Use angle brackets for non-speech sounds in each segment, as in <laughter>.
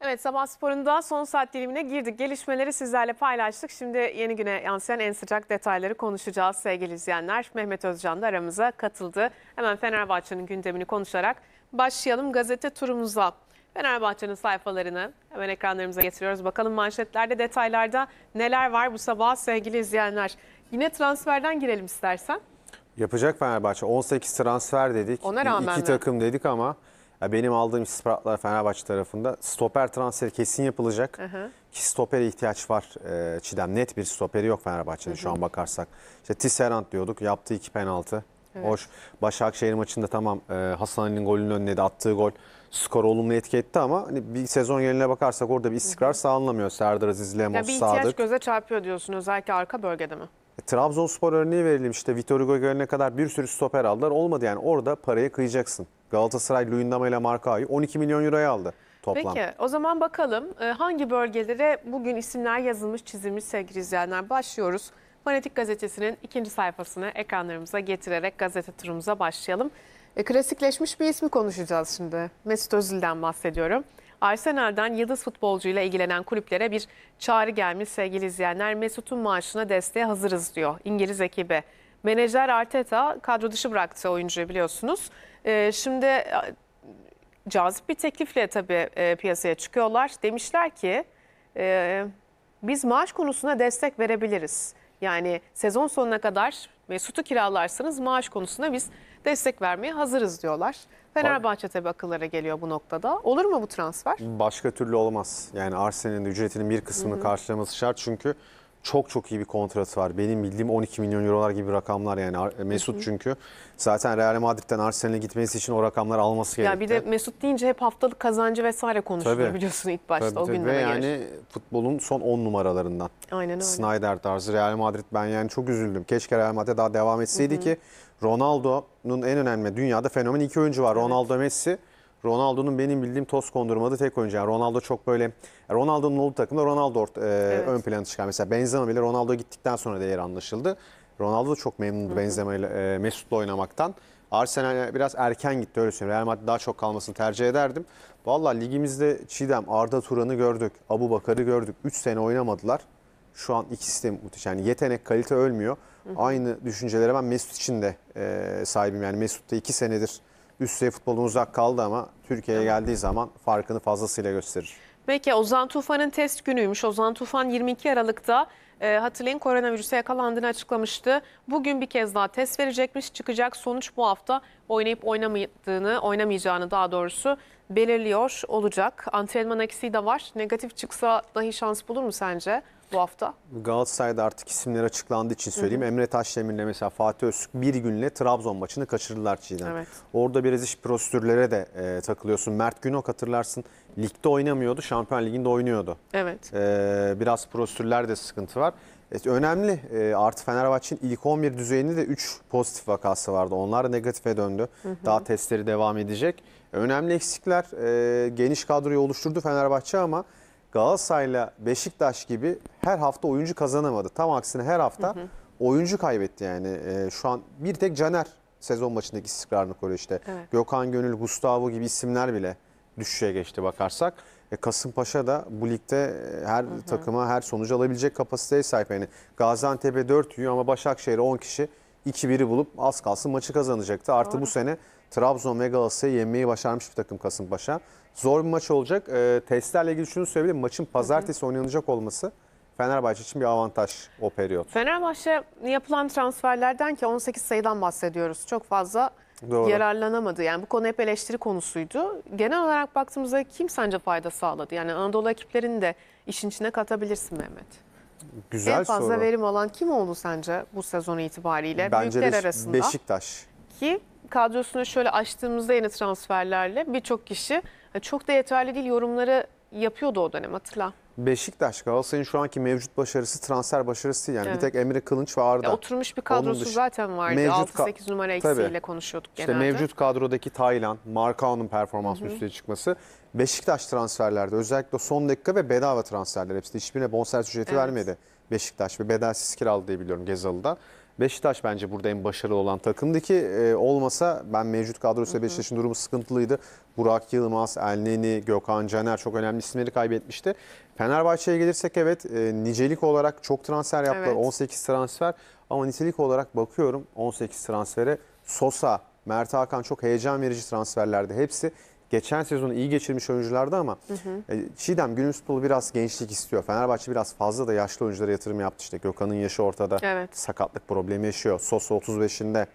Evet sabah sporunda son saat dilimine girdik. Gelişmeleri sizlerle paylaştık. Şimdi yeni güne yansıyan en sıcak detayları konuşacağız sevgili izleyenler. Mehmet Özcan da aramıza katıldı. Hemen Fenerbahçe'nin gündemini konuşarak başlayalım gazete turumuza. Fenerbahçe'nin sayfalarını hemen ekranlarımıza getiriyoruz. Bakalım manşetlerde detaylarda neler var bu sabah sevgili izleyenler. Yine transferden girelim istersen. Yapacak Fenerbahçe. 18 transfer dedik. Ona rağmen İki mi? takım dedik ama ya benim aldığım istihbaratlar Fenerbahçe tarafında stoper transferi kesin yapılacak. Hı hı. Ki stopere ihtiyaç var e, Çiğdem. Net bir stoperi yok Fenerbahçe'de şu an bakarsak. İşte Tisserant diyorduk yaptığı iki penaltı. Evet. Hoş Başakşehir maçında tamam e, Hasan Ali'nin golünün önüne de attığı gol skor olumlu etki etti ama hani bir sezon geline bakarsak orada bir istikrar sağlanamıyor. Serdar Aziz, Lemos, yani bir ihtiyaç Sadık. göze çarpıyor diyorsun özellikle arka bölgede mi? E, Trabzonspor örneği verelim işte Vitor Hugo gelene kadar bir sürü stoper aldılar. Olmadı yani orada paraya kıyacaksın. Galatasaray Luyendama ile Markayı 12 milyon euroya aldı toplam. Peki o zaman bakalım e, hangi bölgelere bugün isimler yazılmış çizilmiş sevgili izleyenler başlıyoruz. Fanatik Gazetesi'nin ikinci sayfasını ekranlarımıza getirerek gazete turumuza başlayalım. E, klasikleşmiş bir ismi konuşacağız şimdi. Mesut Özil'den bahsediyorum. Arsenal'den yıldız futbolcuyla ilgilenen kulüplere bir çağrı gelmiş sevgili izleyenler. Mesut'un maaşına desteğe hazırız diyor İngiliz ekibi. Menajer Arteta kadro dışı bıraktı oyuncuyu biliyorsunuz. Ee, şimdi e, cazip bir teklifle tabii e, piyasaya çıkıyorlar. Demişler ki e, biz maaş konusuna destek verebiliriz. Yani sezon sonuna kadar Mesut'u kiralarsanız maaş konusunda biz destek vermeye hazırız diyorlar. Fenerbahçe tabii akıllara geliyor bu noktada. Olur mu bu transfer? Başka türlü olmaz. Yani Arsenal'in ücretinin bir kısmını karşılaması şart çünkü çok çok iyi bir kontratı var. Benim bildiğim 12 milyon eurolar gibi rakamlar yani Mesut çünkü. Zaten Real Madrid'den Arsenal'e gitmesi için o rakamları alması gerekiyor. Ya bir de Mesut deyince hep haftalık kazancı vesaire konuşulur tabii. biliyorsun ilk başta tabii, o tabii. gündeme Ve yani futbolun son 10 numaralarından. Aynen öyle. Snyder tarzı Real Madrid ben yani çok üzüldüm. Keşke Real Madrid daha devam etseydi hı hı. ki Ronaldo'nun en önemli dünyada fenomen iki oyuncu var. Evet. Ronaldo Messi. Ronaldo'nun benim bildiğim toz kondurmadığı tek oyuncu. Yani Ronaldo çok böyle Ronaldo'nun olduğu takımda Ronaldo e, evet. ön plana çıkar. Mesela Benzema bile Ronaldo gittikten sonra değeri anlaşıldı. Ronaldo da çok memnundu Benzema ile e, Mesut'la oynamaktan. Arsenal biraz erken gitti öyle söyleyeyim. Real Madrid daha çok kalmasını tercih ederdim. Valla ligimizde Çiğdem, Arda Turan'ı gördük, Abu Bakar'ı gördük. 3 sene oynamadılar. Şu an ikisi sistem muhteşem. Yani yetenek, kalite ölmüyor. Hı hı. Aynı düşüncelere ben Mesut için de e, sahibim. Yani Mesut da 2 senedir üst seviye futbolun uzak kaldı ama Türkiye'ye geldiği zaman farkını fazlasıyla gösterir. Peki Ozan Tufan'ın test günüymüş. Ozan Tufan 22 Aralık'ta e, hatırlayın koronavirüse yakalandığını açıklamıştı. Bugün bir kez daha test verecekmiş. Çıkacak sonuç bu hafta oynayıp oynamadığını, oynamayacağını daha doğrusu belirliyor olacak. Antrenman eksiği de var. Negatif çıksa dahi şans bulur mu sence? bu hafta? Galatasaray'da artık isimler açıklandığı için söyleyeyim. Hı hı. Emre Taşdemir'le mesela Fatih Öztürk bir günle Trabzon maçını kaçırdılar Çiğdem. Evet. Orada biraz iş prosedürlere de e, takılıyorsun. Mert Günok hatırlarsın ligde oynamıyordu, Şampiyon Ligi'nde oynuyordu. Evet. E, biraz prosedürlerde sıkıntı var. Evet, önemli e, artı Fenerbahçe'nin ilk 11 düzeyinde de 3 pozitif vakası vardı. Onlar negatife döndü. Hı hı. Daha testleri devam edecek. E, önemli eksikler e, geniş kadroyu oluşturdu Fenerbahçe ama... Galatasaray'la Beşiktaş gibi her hafta oyuncu kazanamadı. Tam aksine her hafta hı hı. oyuncu kaybetti yani. E, şu an bir tek Caner sezon maçındaki istikrarını koruyor işte. Evet. Gökhan Gönül, Gustavo gibi isimler bile düşüşe geçti bakarsak. E, Kasımpaşa da bu ligde e, her hı hı. takıma her sonucu alabilecek kapasiteye sahip. Yani Gaziantep'e 4 yiyor ama Başakşehir'e 10 kişi 2-1'i bulup az kalsın maçı kazanacaktı. Artı Doğru. bu sene Trabzon ve Galatasaray'ı yenmeyi başarmış bir takım Kasımpaşa. Zor bir maç olacak. E, testlerle ilgili şunu söyleyebilirim. Maçın pazartesi hı hı. oynanacak olması Fenerbahçe için bir avantaj o periyot. Fenerbahçe yapılan transferlerden ki 18 sayıdan bahsediyoruz. Çok fazla Doğru. yararlanamadı. Yani bu konu hep eleştiri konusuydu. Genel olarak baktığımızda kim sence fayda sağladı? Yani Anadolu ekiplerini de işin içine katabilirsin Mehmet. Güzel en fazla soru. verim alan kim oldu sence bu sezon itibariyle? Bence Büyükler arasında. Beşiktaş. Ki kadrosunu şöyle açtığımızda yeni transferlerle birçok kişi e, çok da yeterli değil yorumları yapıyordu o dönem hatırla. Beşiktaş Galatasaray'ın şu anki mevcut başarısı transfer başarısı yani evet. bir tek Emre Kılınç ve Arda. Ya oturmuş bir kadrosu dışı... zaten vardı. Mevcut 6-8 numara eksiğiyle konuşuyorduk genelde. İşte mevcut kadrodaki Taylan, Markao'nun performans üstüne çıkması. Beşiktaş transferlerde özellikle son dakika ve bedava transferler hepsi hiçbirine bonservis ücreti evet. vermedi. Beşiktaş ve bedelsiz kiraladı diye biliyorum Gezalı'da. Beşiktaş bence burada en başarılı olan takımdı ki e, olmasa ben mevcut kadroysa Beşiktaş'ın durumu sıkıntılıydı. Burak Yılmaz, Elneni, Gökhan Caner çok önemli isimleri kaybetmişti. Fenerbahçe'ye gelirsek evet e, nicelik olarak çok transfer yaptılar. Evet. 18 transfer ama nitelik olarak bakıyorum 18 transfere Sosa, Mert Hakan çok heyecan verici transferlerdi hepsi geçen sezonu iyi geçirmiş oyunculardı ama hı hı. E, Çiğdem günün futbolu biraz gençlik istiyor. Fenerbahçe biraz fazla da yaşlı oyunculara yatırım yaptı. İşte Gökhan'ın yaşı ortada. Evet. Sakatlık problemi yaşıyor. Sosa 35'inde.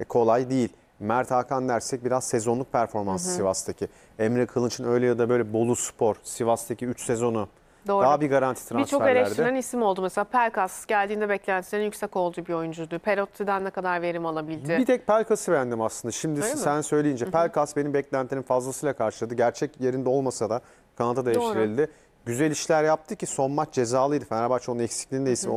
E, kolay değil. Mert Hakan dersek biraz sezonluk performansı hı hı. Sivas'taki. Emre Kılıç'ın öyle ya da böyle Bolu Spor, Sivas'taki 3 sezonu Doğru. Daha bir garanti transferlerde. Birçok eleştirilen isim oldu. Mesela Pelkas geldiğinde beklentilerin yüksek olduğu bir oyuncuydu. Perotti'den ne kadar verim alabildi? Bir tek Pelkas'ı beğendim aslında. Şimdi Öyle sen mi? söyleyince Pelkas benim beklentilerim fazlasıyla karşıladı. Gerçek yerinde olmasa da kanada devşirildi. Güzel işler yaptı ki son maç cezalıydı. Fenerbahçe onun eksikliğini de isim,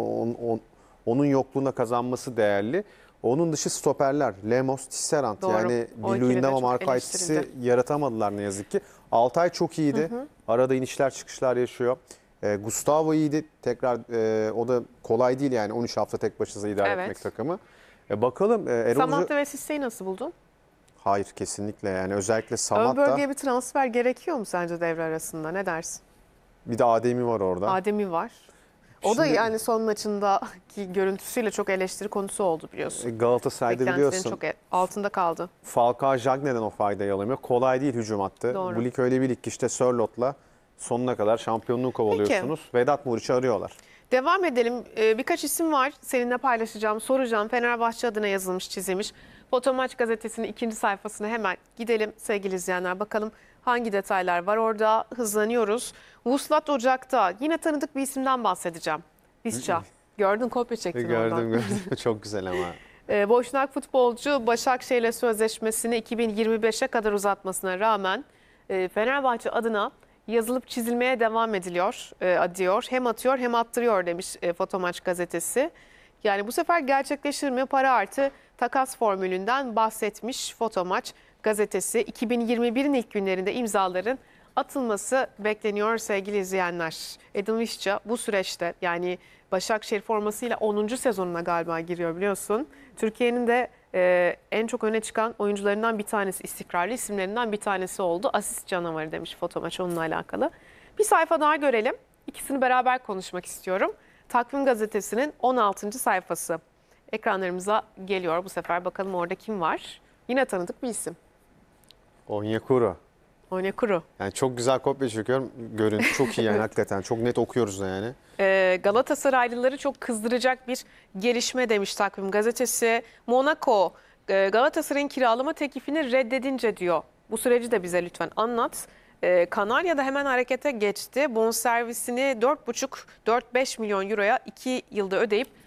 onun, yokluğuna kazanması değerli. Onun dışı stoperler, Lemos, Tisserand Doğru. yani Biluin'den marka etkisi yaratamadılar ne yazık ki. Altay çok iyiydi. Hı hı. Arada inişler çıkışlar yaşıyor. E, Gustavo iyiydi. Tekrar e, o da kolay değil yani 13 hafta tek başına idare evet. etmek takımı. E, bakalım. E, Erol Samatta ve Sisse'yi nasıl buldun? Hayır kesinlikle yani özellikle Samatta. Ön bölgeye bir transfer gerekiyor mu sence devre arasında ne dersin? Bir de Adem'i var orada. Adem'i var. O Şimdi, da yani son maçındaki görüntüsüyle çok eleştiri konusu oldu biliyorsun. E, Galatasaray'da biliyorsun. çok e- altında kaldı. Falcao neden o faydayı alamıyor. Kolay değil hücum attı. Doğru. Bu lig öyle bir lig işte Sörlot'la sonuna kadar şampiyonluğu kovalıyorsunuz. Peki. Vedat Muriç'i arıyorlar. Devam edelim. E, birkaç isim var seninle paylaşacağım, soracağım. Fenerbahçe adına yazılmış, çizilmiş. Fotomaç gazetesinin ikinci sayfasına hemen gidelim sevgili izleyenler. Bakalım Hangi detaylar var orada hızlanıyoruz. Vuslat Ocak'ta yine tanıdık bir isimden bahsedeceğim. Visca. Gördün kopya çektin oradan. Gördüm gördüm <laughs> çok güzel ama. E, Boşnak futbolcu Başakşehir'le sözleşmesini 2025'e kadar uzatmasına rağmen e, Fenerbahçe adına yazılıp çizilmeye devam ediliyor e, diyor. Hem atıyor hem attırıyor demiş e, Fotomaç gazetesi. Yani bu sefer gerçekleşir mi para artı takas formülünden bahsetmiş Fotomaç gazetesi 2021'in ilk günlerinde imzaların atılması bekleniyor sevgili izleyenler. Edin Vişça bu süreçte yani Başakşehir formasıyla 10. sezonuna galiba giriyor biliyorsun. Türkiye'nin de e, en çok öne çıkan oyuncularından bir tanesi, istikrarlı isimlerinden bir tanesi oldu. Asist canavarı demiş foto onunla alakalı. Bir sayfa daha görelim. İkisini beraber konuşmak istiyorum. Takvim gazetesinin 16. sayfası ekranlarımıza geliyor. Bu sefer bakalım orada kim var? Yine tanıdık bir isim. Onyekuru. Onyekuru. Yani çok güzel kopya çekiyorum. görün, çok iyi yani <laughs> hakikaten. Çok net okuyoruz da yani. Ee, Galatasaraylıları çok kızdıracak bir gelişme demiş takvim gazetesi. Monaco e, Galatasaray'ın kiralama teklifini reddedince diyor. Bu süreci de bize lütfen anlat. E, ee, Kanarya'da hemen harekete geçti. Bon servisini 4,5-4,5 milyon euroya 2 yılda ödeyip